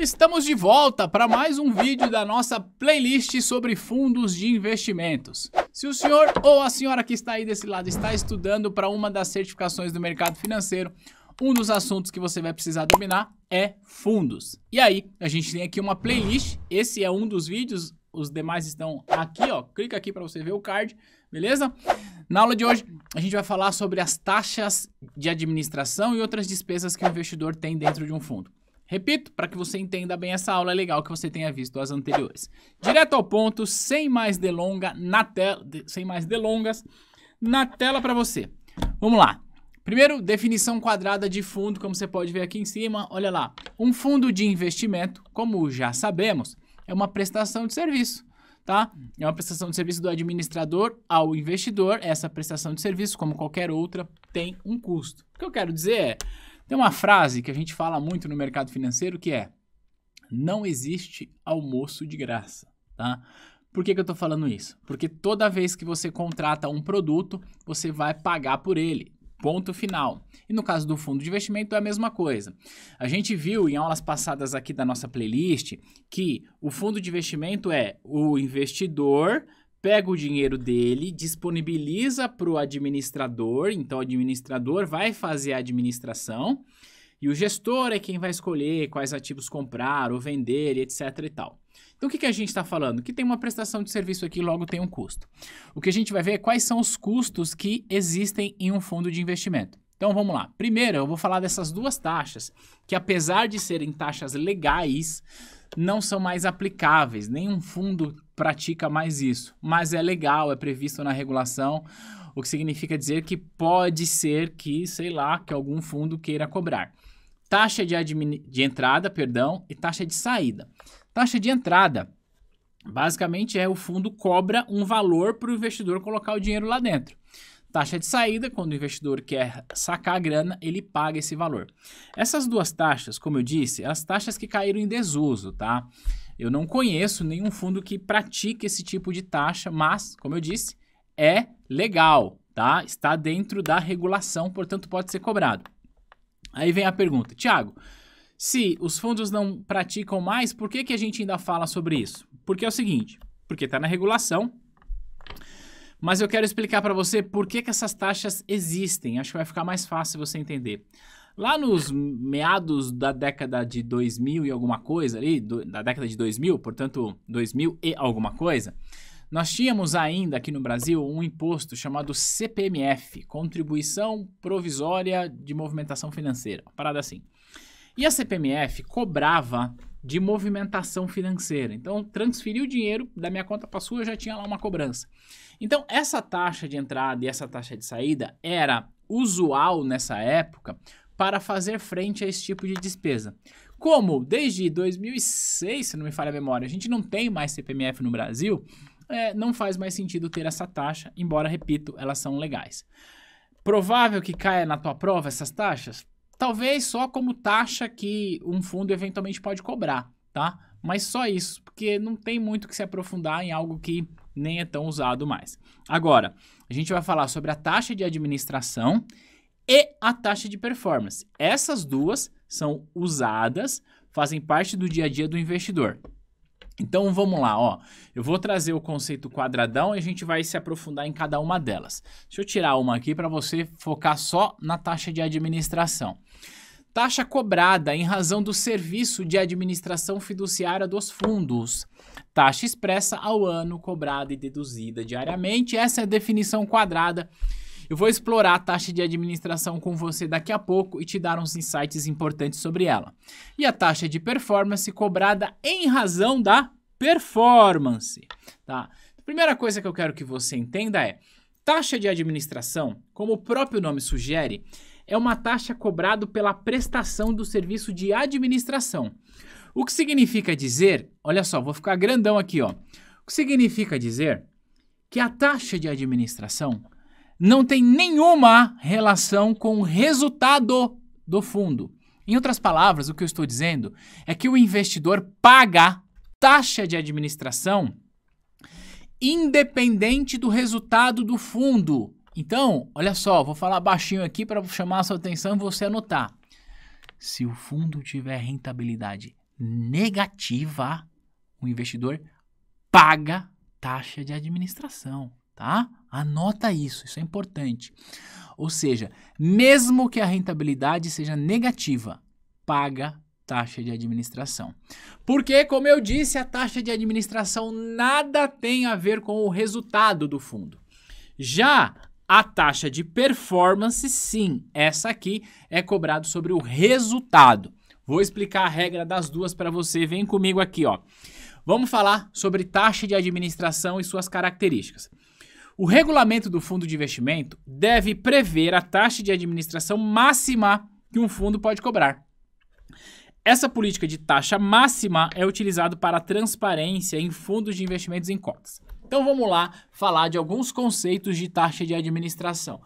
Estamos de volta para mais um vídeo da nossa playlist sobre fundos de investimentos. Se o senhor ou a senhora que está aí desse lado está estudando para uma das certificações do mercado financeiro, um dos assuntos que você vai precisar dominar é fundos. E aí, a gente tem aqui uma playlist, esse é um dos vídeos, os demais estão aqui, ó. Clica aqui para você ver o card, beleza? Na aula de hoje, a gente vai falar sobre as taxas de administração e outras despesas que o investidor tem dentro de um fundo. Repito, para que você entenda bem essa aula, é legal que você tenha visto as anteriores. Direto ao ponto, sem mais delonga, na tela, sem mais delongas, na tela para você. Vamos lá. Primeiro, definição quadrada de fundo, como você pode ver aqui em cima, olha lá. Um fundo de investimento, como já sabemos, é uma prestação de serviço, tá? É uma prestação de serviço do administrador ao investidor. Essa prestação de serviço, como qualquer outra, tem um custo. O que eu quero dizer é, tem uma frase que a gente fala muito no mercado financeiro que é: não existe almoço de graça, tá? Por que, que eu estou falando isso? Porque toda vez que você contrata um produto, você vai pagar por ele. Ponto final. E no caso do fundo de investimento é a mesma coisa. A gente viu em aulas passadas aqui da nossa playlist que o fundo de investimento é o investidor pega o dinheiro dele, disponibiliza para o administrador, então o administrador vai fazer a administração e o gestor é quem vai escolher quais ativos comprar ou vender, etc e tal. Então o que, que a gente está falando? Que tem uma prestação de serviço aqui, logo tem um custo. O que a gente vai ver é quais são os custos que existem em um fundo de investimento. Então vamos lá. Primeiro, eu vou falar dessas duas taxas, que apesar de serem taxas legais, não são mais aplicáveis, nenhum fundo pratica mais isso. Mas é legal, é previsto na regulação, o que significa dizer que pode ser que, sei lá, que algum fundo queira cobrar. Taxa de, de entrada, perdão, e taxa de saída. Taxa de entrada, basicamente é o fundo cobra um valor para o investidor colocar o dinheiro lá dentro. Taxa de saída, quando o investidor quer sacar a grana, ele paga esse valor. Essas duas taxas, como eu disse, as taxas que caíram em desuso, tá? Eu não conheço nenhum fundo que pratique esse tipo de taxa, mas, como eu disse, é legal, tá? Está dentro da regulação, portanto pode ser cobrado. Aí vem a pergunta, Tiago, se os fundos não praticam mais, por que, que a gente ainda fala sobre isso? Porque é o seguinte, porque está na regulação, mas eu quero explicar para você por que, que essas taxas existem. Acho que vai ficar mais fácil você entender. Lá nos meados da década de 2000 e alguma coisa ali, do, da década de 2000, portanto 2000 e alguma coisa, nós tínhamos ainda aqui no Brasil um imposto chamado CPMF, Contribuição Provisória de Movimentação Financeira, uma parada assim. E a CPMF cobrava de movimentação financeira. Então, transferi o dinheiro da minha conta para sua, eu já tinha lá uma cobrança. Então, essa taxa de entrada e essa taxa de saída era usual nessa época para fazer frente a esse tipo de despesa. Como desde 2006, se não me falha a memória, a gente não tem mais CPMF no Brasil, é, não faz mais sentido ter essa taxa, embora, repito, elas são legais. Provável que caia na tua prova essas taxas? Talvez só como taxa que um fundo eventualmente pode cobrar, tá? Mas só isso, porque não tem muito que se aprofundar em algo que nem é tão usado mais. Agora, a gente vai falar sobre a taxa de administração e a taxa de performance. Essas duas são usadas, fazem parte do dia a dia do investidor. Então vamos lá, ó. Eu vou trazer o conceito quadradão e a gente vai se aprofundar em cada uma delas. Deixa eu tirar uma aqui para você focar só na taxa de administração. Taxa cobrada em razão do serviço de administração fiduciária dos fundos taxa expressa ao ano cobrada e deduzida diariamente. Essa é a definição quadrada. Eu vou explorar a taxa de administração com você daqui a pouco e te dar uns insights importantes sobre ela. E a taxa de performance cobrada em razão da performance, tá? A primeira coisa que eu quero que você entenda é: taxa de administração, como o próprio nome sugere, é uma taxa cobrada pela prestação do serviço de administração. O que significa dizer, olha só, vou ficar grandão aqui, ó. O que significa dizer que a taxa de administração não tem nenhuma relação com o resultado do fundo. Em outras palavras, o que eu estou dizendo é que o investidor paga taxa de administração independente do resultado do fundo. Então, olha só, vou falar baixinho aqui para chamar a sua atenção e você anotar. Se o fundo tiver rentabilidade negativa, o investidor paga taxa de administração, tá? Anota isso, isso é importante. Ou seja, mesmo que a rentabilidade seja negativa, paga taxa de administração. Porque, como eu disse, a taxa de administração nada tem a ver com o resultado do fundo. Já a taxa de performance, sim, essa aqui é cobrada sobre o resultado. Vou explicar a regra das duas para você. Vem comigo aqui, ó. Vamos falar sobre taxa de administração e suas características. O regulamento do fundo de investimento deve prever a taxa de administração máxima que um fundo pode cobrar. Essa política de taxa máxima é utilizada para transparência em fundos de investimentos em cotas. Então vamos lá falar de alguns conceitos de taxa de administração.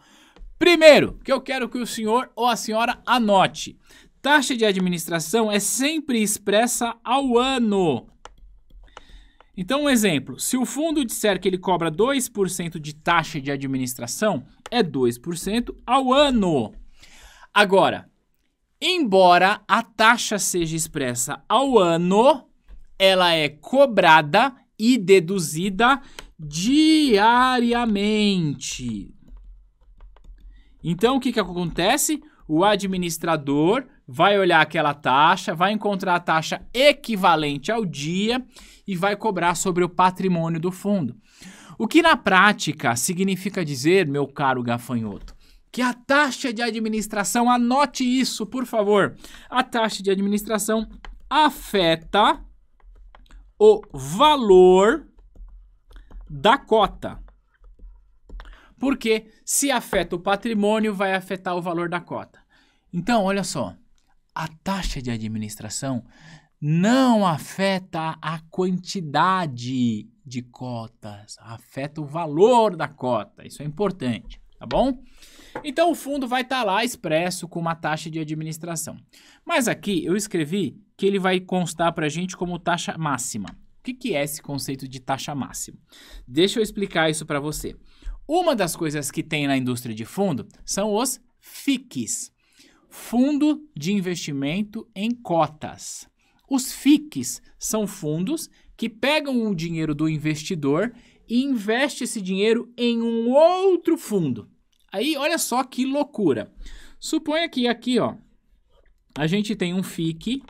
Primeiro, que eu quero que o senhor ou a senhora anote. Taxa de administração é sempre expressa ao ano. Então, um exemplo: se o fundo disser que ele cobra 2% de taxa de administração, é 2% ao ano. Agora, embora a taxa seja expressa ao ano, ela é cobrada e deduzida diariamente. Então, o que, que acontece? o administrador vai olhar aquela taxa, vai encontrar a taxa equivalente ao dia e vai cobrar sobre o patrimônio do fundo. O que na prática significa dizer, meu caro gafanhoto, que a taxa de administração, anote isso, por favor, a taxa de administração afeta o valor da cota. Porque se afeta o patrimônio, vai afetar o valor da cota. Então, olha só, a taxa de administração não afeta a quantidade de cotas, afeta o valor da cota. Isso é importante, tá bom? Então o fundo vai estar tá lá expresso com uma taxa de administração. Mas aqui eu escrevi que ele vai constar para a gente como taxa máxima. O que, que é esse conceito de taxa máxima? Deixa eu explicar isso para você. Uma das coisas que tem na indústria de fundo são os FICs, Fundo de Investimento em Cotas. Os FICs são fundos que pegam o dinheiro do investidor e investe esse dinheiro em um outro fundo. Aí, olha só que loucura. Suponha que aqui, ó, a gente tem um FIC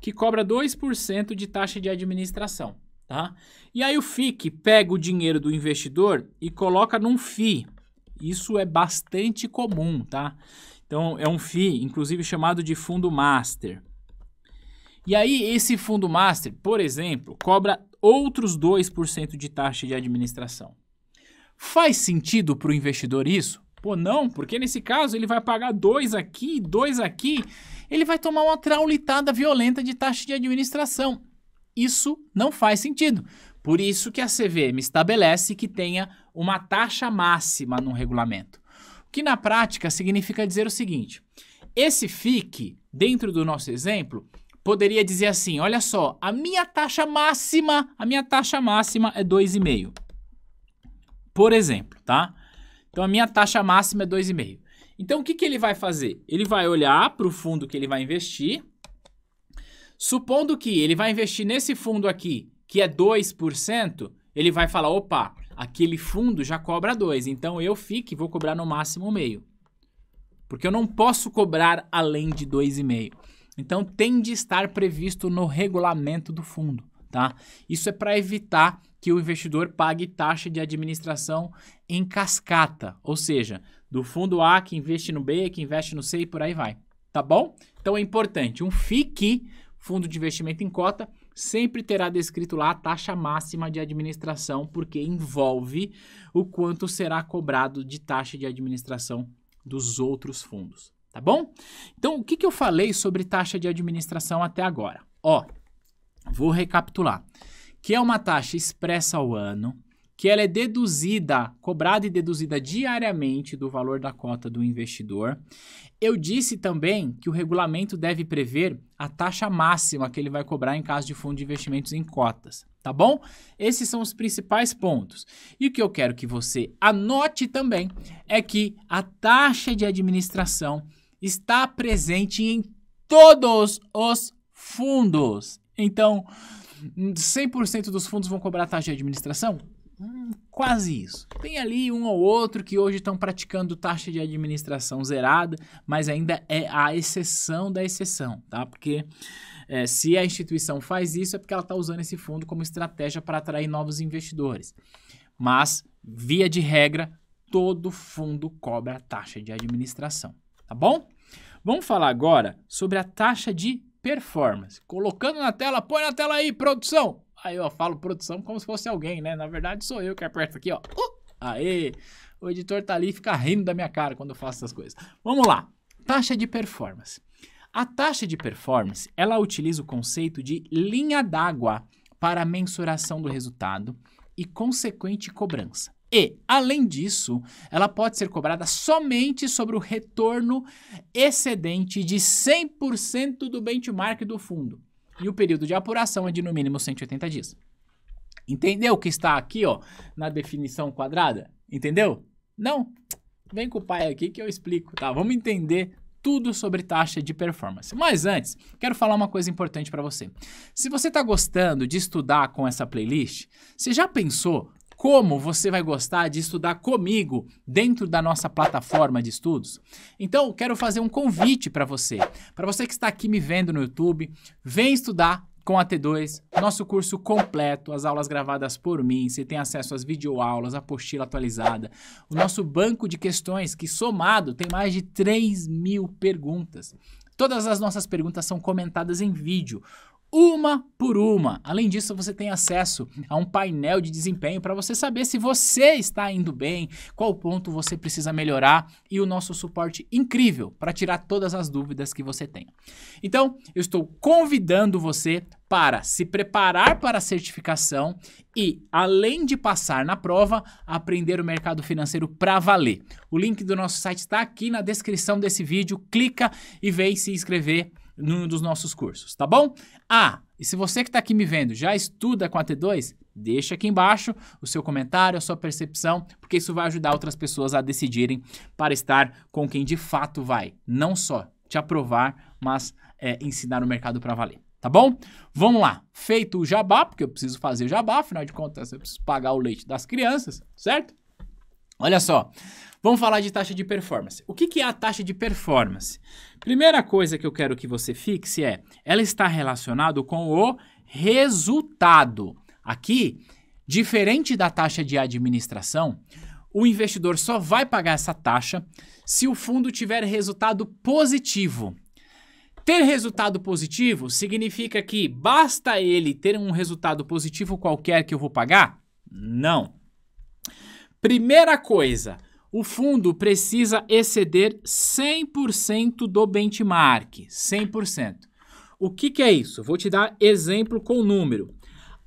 que cobra 2% de taxa de administração. Tá? E aí o FIC pega o dinheiro do investidor e coloca num FI. Isso é bastante comum, tá? Então é um FI, inclusive chamado de fundo master. E aí esse fundo master, por exemplo, cobra outros 2% de taxa de administração. Faz sentido para o investidor isso? Pô, não, porque nesse caso ele vai pagar dois aqui, dois aqui, ele vai tomar uma traulitada violenta de taxa de administração. Isso não faz sentido. Por isso que a CVM estabelece que tenha uma taxa máxima no regulamento. O que na prática significa dizer o seguinte: esse FIC, dentro do nosso exemplo, poderia dizer assim: olha só, a minha taxa máxima, a minha taxa máxima é 2,5. Por exemplo, tá? Então a minha taxa máxima é 2,5. Então o que, que ele vai fazer? Ele vai olhar para o fundo que ele vai investir Supondo que ele vai investir nesse fundo aqui, que é 2%, ele vai falar, opa, aquele fundo já cobra 2, então eu fico e vou cobrar no máximo meio. Porque eu não posso cobrar além de 2,5. Então tem de estar previsto no regulamento do fundo, tá? Isso é para evitar que o investidor pague taxa de administração em cascata, ou seja, do fundo A que investe no B, que investe no C e por aí vai, tá bom? Então é importante um FIC fundo de investimento em cota, sempre terá descrito lá a taxa máxima de administração, porque envolve o quanto será cobrado de taxa de administração dos outros fundos, tá bom? Então, o que, que eu falei sobre taxa de administração até agora? Ó, vou recapitular, que é uma taxa expressa ao ano, que ela é deduzida, cobrada e deduzida diariamente do valor da cota do investidor. Eu disse também que o regulamento deve prever a taxa máxima que ele vai cobrar em caso de fundo de investimentos em cotas, tá bom? Esses são os principais pontos. E o que eu quero que você anote também é que a taxa de administração está presente em todos os fundos. Então, 100% dos fundos vão cobrar taxa de administração? Hum, quase isso. Tem ali um ou outro que hoje estão praticando taxa de administração zerada, mas ainda é a exceção da exceção, tá? Porque é, se a instituição faz isso, é porque ela está usando esse fundo como estratégia para atrair novos investidores. Mas, via de regra, todo fundo cobra a taxa de administração, tá bom? Vamos falar agora sobre a taxa de performance. Colocando na tela, põe na tela aí, produção! Aí eu falo produção como se fosse alguém, né? Na verdade sou eu que aperto aqui, ó. Uh! Aê! O editor tá ali e fica rindo da minha cara quando eu faço essas coisas. Vamos lá. Taxa de performance. A taxa de performance, ela utiliza o conceito de linha d'água para a mensuração do resultado e consequente cobrança. E, além disso, ela pode ser cobrada somente sobre o retorno excedente de 100% do benchmark do fundo e o período de apuração é de no mínimo 180 dias. Entendeu o que está aqui, ó, na definição quadrada? Entendeu? Não? Vem com o pai aqui que eu explico, tá? Vamos entender tudo sobre taxa de performance. Mas antes, quero falar uma coisa importante para você. Se você está gostando de estudar com essa playlist, você já pensou como você vai gostar de estudar comigo dentro da nossa plataforma de estudos? Então, quero fazer um convite para você. Para você que está aqui me vendo no YouTube, vem estudar com a T2, nosso curso completo, as aulas gravadas por mim, você tem acesso às videoaulas, a apostila atualizada, o nosso banco de questões, que somado tem mais de 3 mil perguntas. Todas as nossas perguntas são comentadas em vídeo uma por uma. Além disso, você tem acesso a um painel de desempenho para você saber se você está indo bem, qual ponto você precisa melhorar e o nosso suporte incrível para tirar todas as dúvidas que você tem. Então, eu estou convidando você para se preparar para a certificação e, além de passar na prova, aprender o mercado financeiro para valer. O link do nosso site está aqui na descrição desse vídeo. Clica e vem se inscrever num dos nossos cursos, tá bom? Ah, e se você que está aqui me vendo já estuda com a T2, deixa aqui embaixo o seu comentário, a sua percepção, porque isso vai ajudar outras pessoas a decidirem para estar com quem de fato vai, não só te aprovar, mas é, ensinar o mercado para valer. Tá bom? Vamos lá. Feito o jabá, porque eu preciso fazer jabá, afinal de contas eu preciso pagar o leite das crianças, certo? Olha só, vamos falar de taxa de performance. O que, que é a taxa de performance? Primeira coisa que eu quero que você fixe é, ela está relacionada com o resultado. Aqui, diferente da taxa de administração, o investidor só vai pagar essa taxa se o fundo tiver resultado positivo. Ter resultado positivo significa que basta ele ter um resultado positivo qualquer que eu vou pagar? Não. Primeira coisa, o fundo precisa exceder 100% do benchmark, 100%. O que, que é isso? Vou te dar exemplo com número.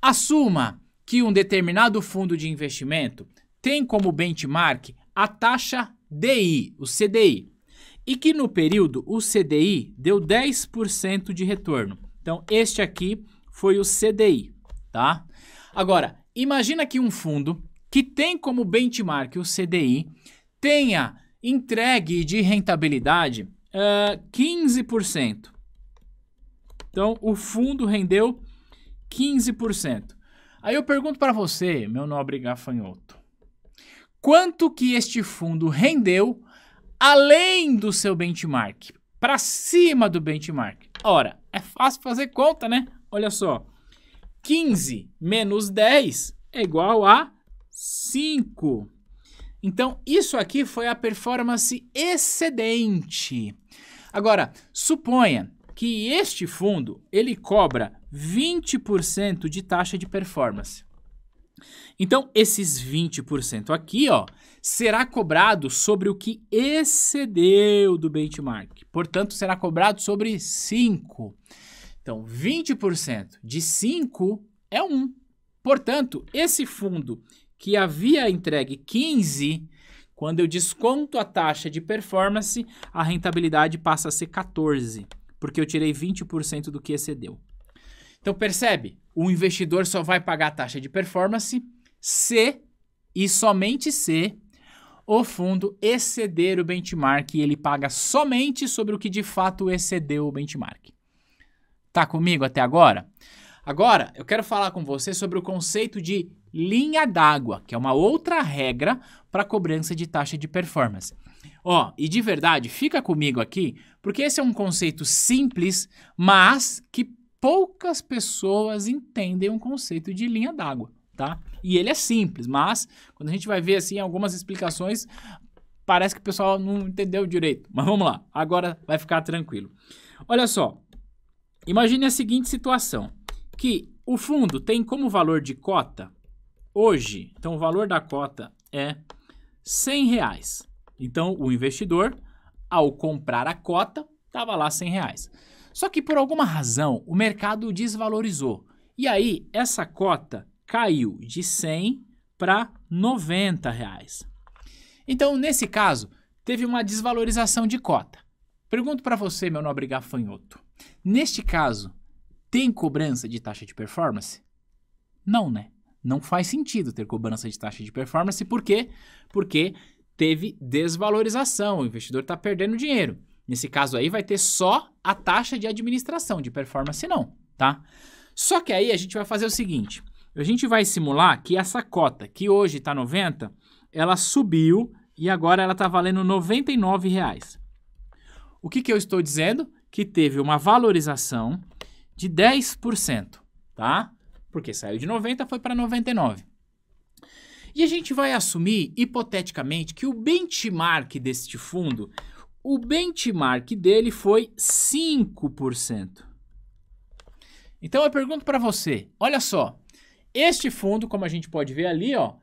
Assuma que um determinado fundo de investimento tem como benchmark a taxa DI, o CDI, e que no período o CDI deu 10% de retorno. Então, este aqui foi o CDI, tá? Agora, imagina que um fundo que tem como benchmark o CDI, tenha entregue de rentabilidade uh, eh, 15%. Então, o fundo rendeu 15%. Aí eu pergunto para você, meu nobre gafanhoto, quanto que este fundo rendeu além do seu benchmark, para cima do benchmark? Ora, é fácil fazer conta, né? Olha só, 15 menos 10 é igual a 5. Então, isso aqui foi a performance excedente. Agora, suponha que este fundo ele cobra 20% de taxa de performance. Então, esses 20% aqui, ó, será cobrado sobre o que excedeu do benchmark. Portanto, será cobrado sobre 5. Então, 20% de 5 é 1. Portanto, esse fundo que havia entregue 15, quando eu desconto a taxa de performance, a rentabilidade passa a ser 14, porque eu tirei 20% do que excedeu. Então percebe, o investidor só vai pagar a taxa de performance se e somente se o fundo exceder o benchmark e ele paga somente sobre o que de fato excedeu o benchmark. Tá comigo até agora? Agora, eu quero falar com você sobre o conceito de linha d'água, que é uma outra regra para cobrança de taxa de performance. Ó, e de verdade, fica comigo aqui, porque esse é um conceito simples, mas que poucas pessoas entendem o um conceito de linha d'água, tá? E ele é simples, mas quando a gente vai ver assim algumas explicações, parece que o pessoal não entendeu direito. Mas vamos lá, agora vai ficar tranquilo. Olha só, imagine a seguinte situação, que o fundo tem como valor de cota hoje. Então, o valor da cota é 100 reais. Então, o investidor, ao comprar a cota, estava lá 100 reais. Só que, por alguma razão, o mercado desvalorizou. E aí, essa cota caiu de 100 para 90 reais. Então, nesse caso, teve uma desvalorização de cota. Pergunto para você, meu nobre gafanhoto. Neste caso, tem cobrança de taxa de performance? Não, né? Não faz sentido ter cobrança de taxa de performance, por quê? Porque teve desvalorização, o investidor está perdendo dinheiro. Nesse caso aí vai ter só a taxa de administração, de performance não, tá? Só que aí a gente vai fazer o seguinte, a gente vai simular que essa cota, que hoje está 90, ela subiu e agora ela está valendo R$ 99,00. O que, que eu estou dizendo? Que teve uma valorização de 10%, tá? porque saiu de 90 foi para 99. E a gente vai assumir hipoteticamente que o benchmark deste fundo, o benchmark dele foi 5%. Então eu pergunto para você, olha só, este fundo, como a gente pode ver ali, ó,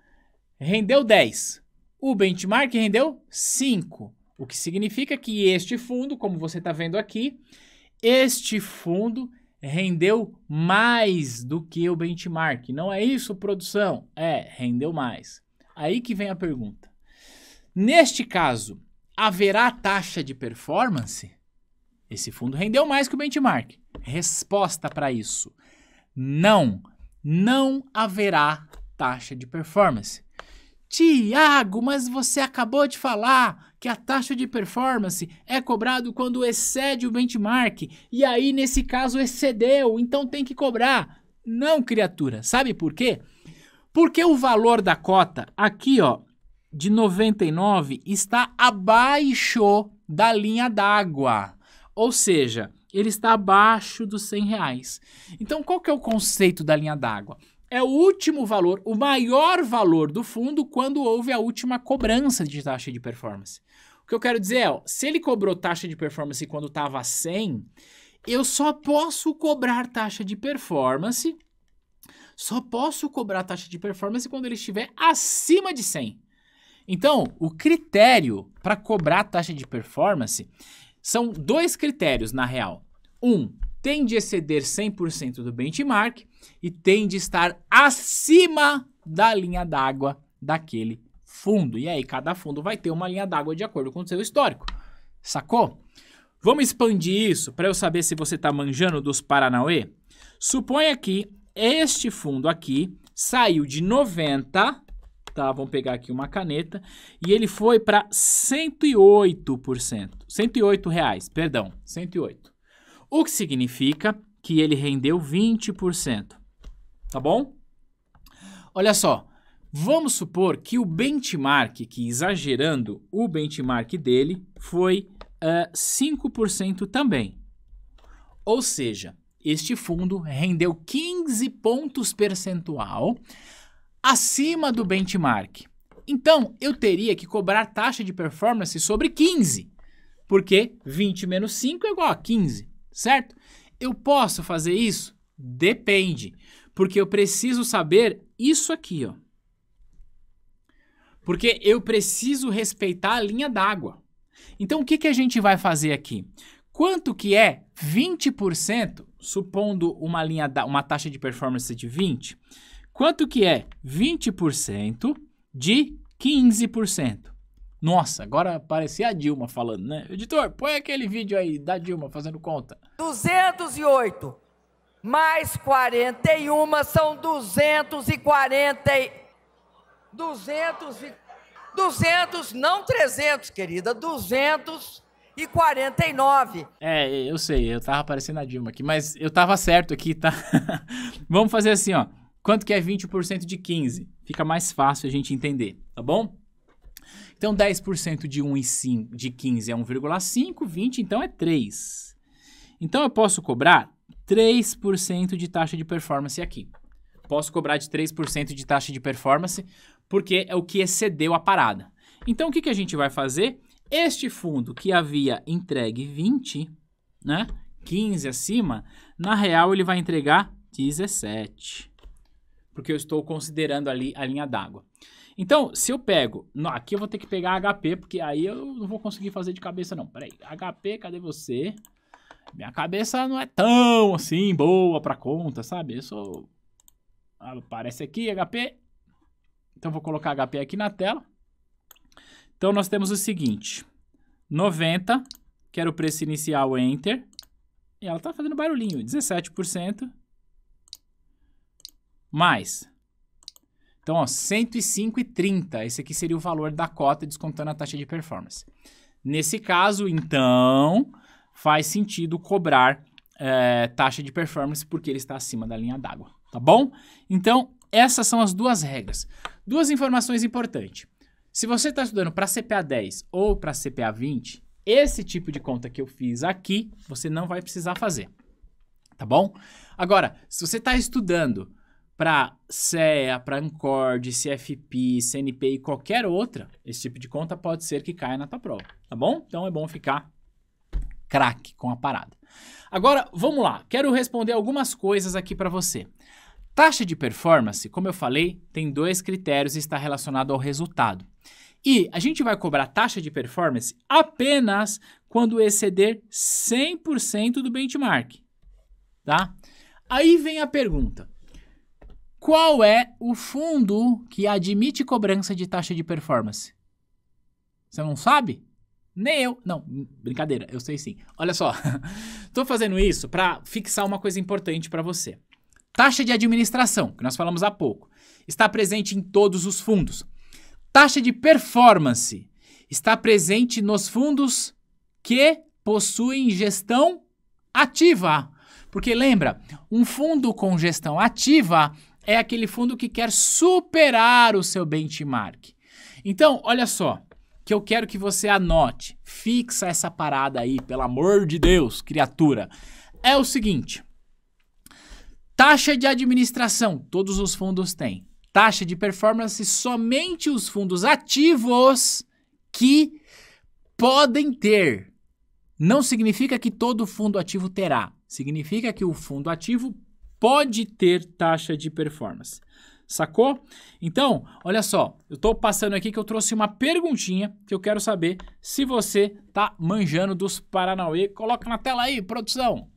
rendeu 10. O benchmark rendeu 5, o que significa que este fundo, como você está vendo aqui, este fundo rendeu mais do que o benchmark. Não é isso, produção? É, rendeu mais. Aí que vem a pergunta. Neste caso, haverá taxa de performance? Esse fundo rendeu mais que o benchmark. Resposta para isso: não, não haverá taxa de performance. Tiago, mas você acabou de falar que a taxa de performance é cobrado quando excede o benchmark, e aí nesse caso excedeu, então tem que cobrar. Não, criatura, sabe por quê? Porque o valor da cota aqui, ó, de 99 está abaixo da linha d'água. Ou seja, ele está abaixo dos 100 reais. Então, qual que é o conceito da linha d'água? é o último valor, o maior valor do fundo quando houve a última cobrança de taxa de performance. O que eu quero dizer é, ó, se ele cobrou taxa de performance quando estava 100, eu só posso cobrar taxa de performance, só posso cobrar taxa de performance quando ele estiver acima de 100. Então, o critério para cobrar taxa de performance são dois critérios, na real. Um, tende a exceder 100% do benchmark e tende a estar acima da linha d'água daquele fundo. E aí, cada fundo vai ter uma linha d'água de acordo com o seu histórico. Sacou? Vamos expandir isso para eu saber se você está manjando dos Paranauê? Suponha que este fundo aqui saiu de 90, tá? Vamos pegar aqui uma caneta, e ele foi para 108%. 108 reais, perdão, 108 o que significa que ele rendeu 20%. Tá bom? Olha só, vamos supor que o benchmark, que exagerando, o benchmark dele foi uh, 5% também. Ou seja, este fundo rendeu 15 pontos percentual acima do benchmark. Então, eu teria que cobrar taxa de performance sobre 15, porque 20 menos 5 é igual a 15 certo? Eu posso fazer isso? Depende, porque eu preciso saber isso aqui, ó. Porque eu preciso respeitar a linha d'água. Então, o que, que a gente vai fazer aqui? Quanto que é 20%, supondo uma, linha da, uma taxa de performance de 20%, quanto que é 20% de 15%? Nossa, agora parecia a Dilma falando, né? Editor, põe aquele vídeo aí da Dilma fazendo conta. 208 mais 41 são 240. 200, 200, não 300, querida, 200 e 49. É, eu sei, eu tava parecendo a Dilma aqui, mas eu tava certo aqui, tá? Vamos fazer assim, ó. Quanto que é 20% de 15? Fica mais fácil a gente entender, tá bom? Então 10% de 1 e 5, de 15 é 1,5, 20 então é 3. Então eu posso cobrar 3% de taxa de performance aqui. Posso cobrar de 3% de taxa de performance porque é o que excedeu a parada. Então o que, que a gente vai fazer? Este fundo que havia entregue 20, né? 15 acima, na real ele vai entregar 17. Porque eu estou considerando ali a linha d'água. Então, se eu pego, aqui eu vou ter que pegar HP, porque aí eu não vou conseguir fazer de cabeça não. Peraí, HP, cadê você? Minha cabeça não é tão assim boa pra conta, sabe? Eu sou. Aparece ah, aqui, HP. Então vou colocar HP aqui na tela. Então nós temos o seguinte: 90, que era o preço inicial, Enter. E ela tá fazendo barulhinho, 17%. Mais. Então, ó, 105,30. Esse aqui seria o valor da cota descontando a taxa de performance. Nesse caso, então, faz sentido cobrar é, taxa de performance porque ele está acima da linha d'água, tá bom? Então, essas são as duas regras. Duas informações importantes. Se você está estudando para CPA 10 ou para CPA 20, esse tipo de conta que eu fiz aqui, você não vai precisar fazer, tá bom? Agora, se você está estudando para CEA, para Ancord, CFP, CNP e qualquer outra, esse tipo de conta pode ser que caia na tua prova, tá bom? Então é bom ficar craque com a parada. Agora, vamos lá. Quero responder algumas coisas aqui para você. Taxa de performance, como eu falei, tem dois critérios e está relacionado ao resultado. E a gente vai cobrar taxa de performance apenas quando exceder 100% do benchmark, tá? Aí vem a pergunta: qual é o fundo que admite cobrança de taxa de performance? Você não sabe? Nem eu. Não, brincadeira, eu sei sim. Olha só, tô fazendo isso para fixar uma coisa importante para você. Taxa de administração, que nós falamos há pouco, está presente em todos os fundos. Taxa de performance está presente nos fundos que possuem gestão ativa. Porque lembra, um fundo com gestão ativa é aquele fundo que quer superar o seu benchmark. Então, olha só, que eu quero que você anote. Fixa essa parada aí, pelo amor de Deus, criatura. É o seguinte: taxa de administração, todos os fundos têm. Taxa de performance, somente os fundos ativos que podem ter. Não significa que todo fundo ativo terá. Significa que o fundo ativo pode ter taxa de performance. Sacou? Então, olha só, eu estou passando aqui que eu trouxe uma perguntinha que eu quero saber se você tá manjando dos Paranauê. Coloca na tela aí, produção.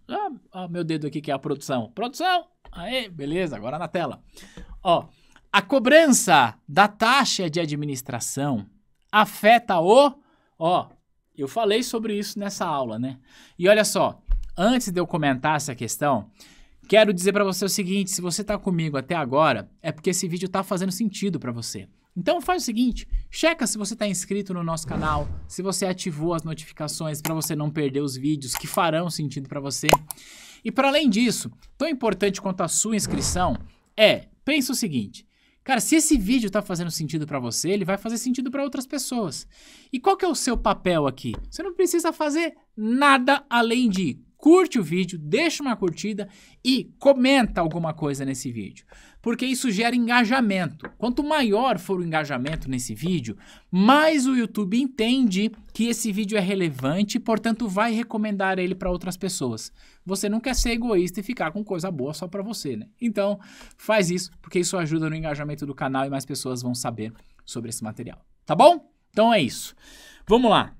Ah, meu dedo aqui que é a produção. Produção! Aí, beleza, agora na tela. Ó, a cobrança da taxa de administração afeta o. Ó, eu falei sobre isso nessa aula, né? E olha só, antes de eu comentar essa questão, Quero dizer para você o seguinte, se você está comigo até agora, é porque esse vídeo está fazendo sentido para você. Então faz o seguinte, checa se você está inscrito no nosso canal, se você ativou as notificações para você não perder os vídeos que farão sentido para você. E para além disso, tão importante quanto a sua inscrição é, pensa o seguinte, cara, se esse vídeo está fazendo sentido para você, ele vai fazer sentido para outras pessoas. E qual que é o seu papel aqui? Você não precisa fazer nada além de curte o vídeo, deixa uma curtida e comenta alguma coisa nesse vídeo, porque isso gera engajamento. Quanto maior for o engajamento nesse vídeo, mais o YouTube entende que esse vídeo é relevante e, portanto, vai recomendar ele para outras pessoas. Você não quer ser egoísta e ficar com coisa boa só para você, né? Então, faz isso, porque isso ajuda no engajamento do canal e mais pessoas vão saber sobre esse material. Tá bom? Então é isso. Vamos lá.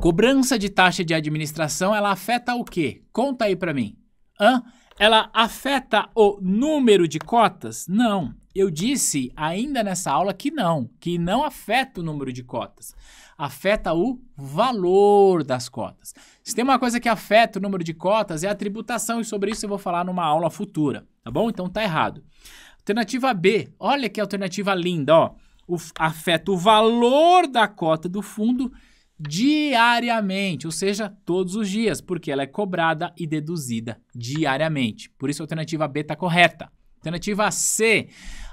Cobrança de taxa de administração, ela afeta o quê? Conta aí para mim. Hã? Ela afeta o número de cotas? Não. Eu disse ainda nessa aula que não, que não afeta o número de cotas. Afeta o valor das cotas. Se tem uma coisa que afeta o número de cotas é a tributação e sobre isso eu vou falar numa aula futura, tá bom? Então tá errado. Alternativa B. Olha que alternativa linda, ó. O, afeta o valor da cota do fundo diariamente, ou seja, todos os dias, porque ela é cobrada e deduzida diariamente. Por isso, a alternativa B está correta. Alternativa C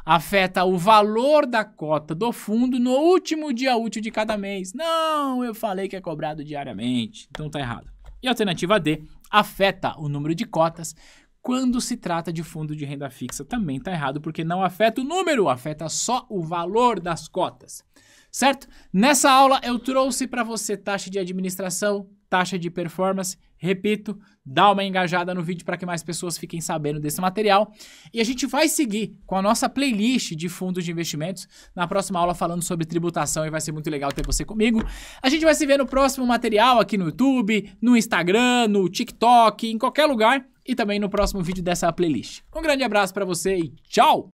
afeta o valor da cota do fundo no último dia útil de cada mês. Não, eu falei que é cobrado diariamente, então está errado. E a alternativa D afeta o número de cotas quando se trata de fundo de renda fixa. Também está errado, porque não afeta o número, afeta só o valor das cotas certo? Nessa aula eu trouxe para você taxa de administração, taxa de performance, repito, dá uma engajada no vídeo para que mais pessoas fiquem sabendo desse material. E a gente vai seguir com a nossa playlist de fundos de investimentos na próxima aula falando sobre tributação e vai ser muito legal ter você comigo. A gente vai se ver no próximo material aqui no YouTube, no Instagram, no TikTok, em qualquer lugar e também no próximo vídeo dessa playlist. Um grande abraço para você e tchau!